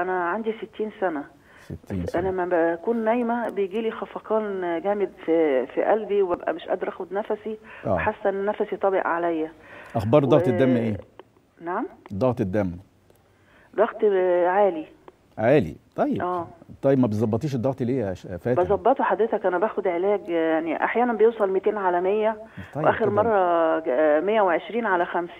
انا عندي 60 سنه 60 سنة. انا لما بكون نايمه بيجي لي خفقان جامد في في قلبي وببقى مش قادره اخد نفسي آه. حاسه وحاسه ان نفسي طابق عليا اخبار و... ضغط الدم ايه نعم ضغط الدم ضغط عالي عالي طيب آه. طيب ما بتظبطيش الضغط ليه يا فاتن بظبطه حضرتك انا باخد علاج يعني احيانا بيوصل 200 على 100 طيب واخر كده. مره 120 على 50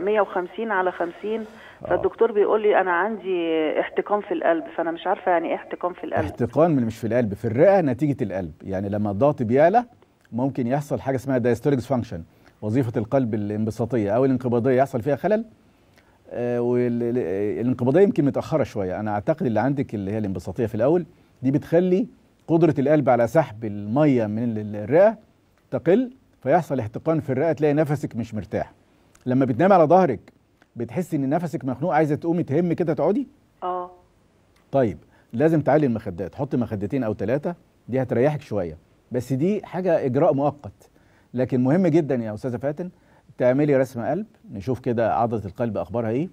150 آه، على 50 آه. فالدكتور بيقول لي انا عندي احتقان في القلب فانا مش عارفه يعني ايه احتقان في القلب احتقان مش في القلب في الرئه نتيجه القلب يعني لما الضغط بيعلى ممكن يحصل حاجه اسمها دايستوريكس فانكشن وظيفه القلب الانبساطيه او الانقباضيه يحصل فيها خلل آه، والانقباضيه يمكن متاخره شويه انا اعتقد اللي عندك اللي هي الانبساطيه في الاول دي بتخلي قدره القلب على سحب الميه من الرئه تقل فيحصل احتقان في الرئه تلاقي نفسك مش مرتاح لما بتنام على ظهرك بتحسي ان نفسك مخنوق عايزه تقومي تهم كده تقعدي اه طيب لازم تعلي المخدات حطي مخدتين او ثلاثه دي هتريحك شويه بس دي حاجه اجراء مؤقت لكن مهم جدا يا استاذه فاتن تعملي رسم قلب نشوف كده عضله القلب اخبارها ايه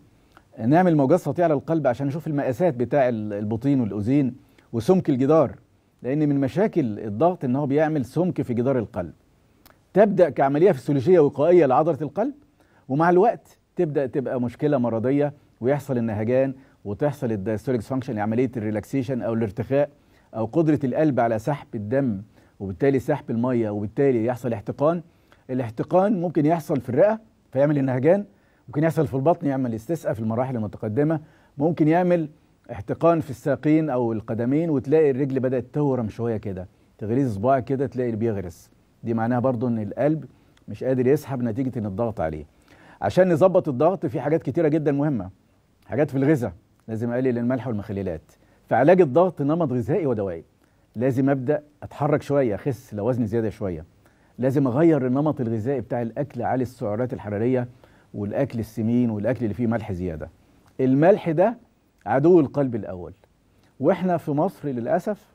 نعمل موجات سطحيه على القلب عشان نشوف المقاسات بتاع البطين والاذين وسمك الجدار لان من مشاكل الضغط ان هو بيعمل سمك في جدار القلب تبدا كعمليه فسيولوجيه وقائيه لعضله القلب ومع الوقت تبدا تبقى مشكله مرضيه ويحصل النهجان وتحصل الدايستوليك يعني فانكشن عمليه الريلاكسيشن او الارتخاء او قدره القلب على سحب الدم وبالتالي سحب الميه وبالتالي يحصل احتقان الاحتقان ممكن يحصل في الرئه فيعمل انهجان ممكن يحصل في البطن يعمل استسقاء في المراحل المتقدمه ممكن يعمل احتقان في الساقين او القدمين وتلاقي الرجل بدات تورم شويه كده تغريز صباع كده تلاقي بيغرس دي معناها برضو ان القلب مش قادر يسحب نتيجه ان الضغط عليه عشان نظبط الضغط في حاجات كتيره جدا مهمه حاجات في الغذاء لازم اقلل الملح والمخللات في علاج الضغط نمط غذائي ودوائي لازم ابدا اتحرك شويه اخس لو وزني زياده شويه لازم اغير النمط الغذائي بتاع الاكل على السعرات الحراريه والاكل السمين والاكل اللي فيه ملح زياده الملح ده عدو القلب الاول واحنا في مصر للاسف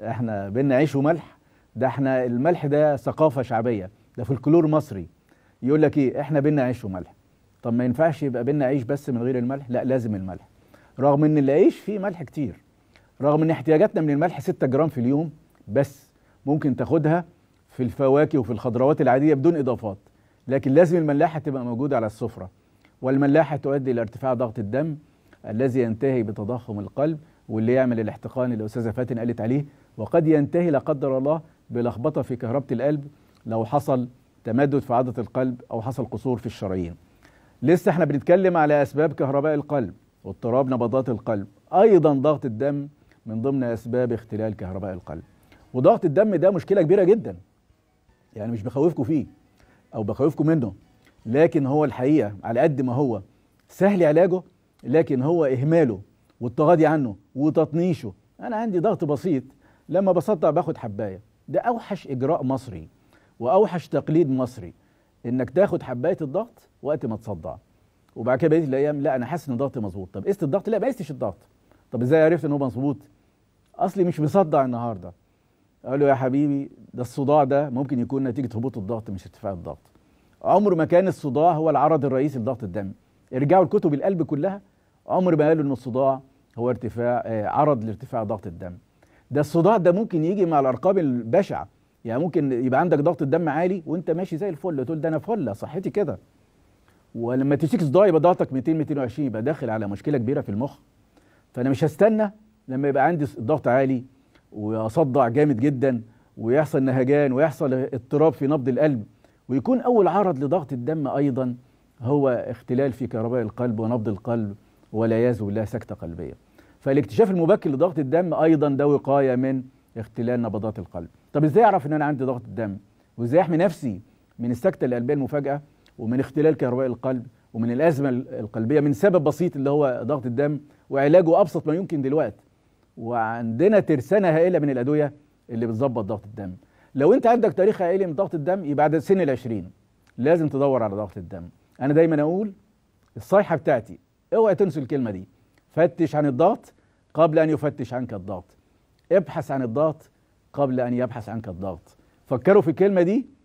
احنا بينا عيش وملح ده احنا الملح ده ثقافه شعبيه ده فولكلور مصري يقول لك ايه احنا بينا عيش وملح طب ما ينفعش يبقى بينا عيش بس من غير الملح لا لازم الملح رغم ان العيش فيه ملح كتير رغم ان احتياجاتنا من الملح 6 جرام في اليوم بس ممكن تاخدها في الفواكه وفي الخضروات العادية بدون إضافات لكن لازم الملاحة تبقى موجودة على السفرة والملاحة تؤدي إلى ارتفاع ضغط الدم الذي ينتهي بتضخم القلب واللي يعمل الاحتقان اللي أستاذة فاتن قالت عليه وقد ينتهي لا قدر الله بلخبطة في كهربة القلب لو حصل تمدد في عضة القلب أو حصل قصور في الشرايين لسه احنا بنتكلم على أسباب كهرباء القلب واضطراب نبضات القلب أيضا ضغط الدم من ضمن أسباب اختلال كهرباء القلب وضغط الدم ده مشكلة كبيرة جدا يعني مش بخوفكم فيه او بخوفكم منه لكن هو الحقيقه على قد ما هو سهل علاجه لكن هو اهماله والتغاضي عنه وتطنيشه انا عندي ضغط بسيط لما بسطع باخد حبايه ده اوحش اجراء مصري واوحش تقليد مصري انك تاخد حبايه الضغط وقت ما تصدع وبعد كده بقيت الايام لا انا حاسس ان ضغطي مظبوط طب قست الضغط لا ما قستش الضغط طب ازاي عرفت ان هو مظبوط اصلي مش مصدع النهارده اقول له يا حبيبي ده الصداع ده ممكن يكون نتيجه هبوط الضغط مش ارتفاع الضغط عمر ما كان الصداع هو العرض الرئيسي لضغط الدم ارجعوا لكتب القلب كلها عمر ما قالوا ان الصداع هو ارتفاع آه، عرض لارتفاع ضغط الدم ده الصداع ده ممكن يجي مع الارقام البشعه يعني ممكن يبقى عندك ضغط الدم عالي وانت ماشي زي الفل تقول ده انا فله صحتي كده ولما تشيك صداع يبقى ضغطك 200 220 يبقى داخل على مشكله كبيره في المخ فانا مش هستنى لما يبقى عندي الضغط عالي ويصدع جامد جدا ويحصل نهجان ويحصل اضطراب في نبض القلب ويكون اول عرض لضغط الدم ايضا هو اختلال في كهرباء القلب ونبض القلب والعياذ بالله سكته قلبيه. فالاكتشاف المبكر لضغط الدم ايضا ده وقايه من اختلال نبضات القلب. طب ازاي اعرف ان انا عندي ضغط الدم؟ وازاي احمي نفسي من السكته القلبيه المفاجئه ومن اختلال كهرباء القلب ومن الازمه القلبيه من سبب بسيط اللي هو ضغط الدم وعلاجه ابسط ما يمكن دلوقتي. وعندنا ترسانه هائله من الادويه اللي بتظبط ضغط الدم لو انت عندك تاريخ عائلي من ضغط الدم يبقى بعد سن ال20 لازم تدور على ضغط الدم انا دايما اقول الصيحه بتاعتي اوعى تنسوا الكلمه دي فتش عن الضغط قبل ان يفتش عنك الضغط ابحث عن الضغط قبل ان يبحث عنك الضغط فكروا في الكلمه دي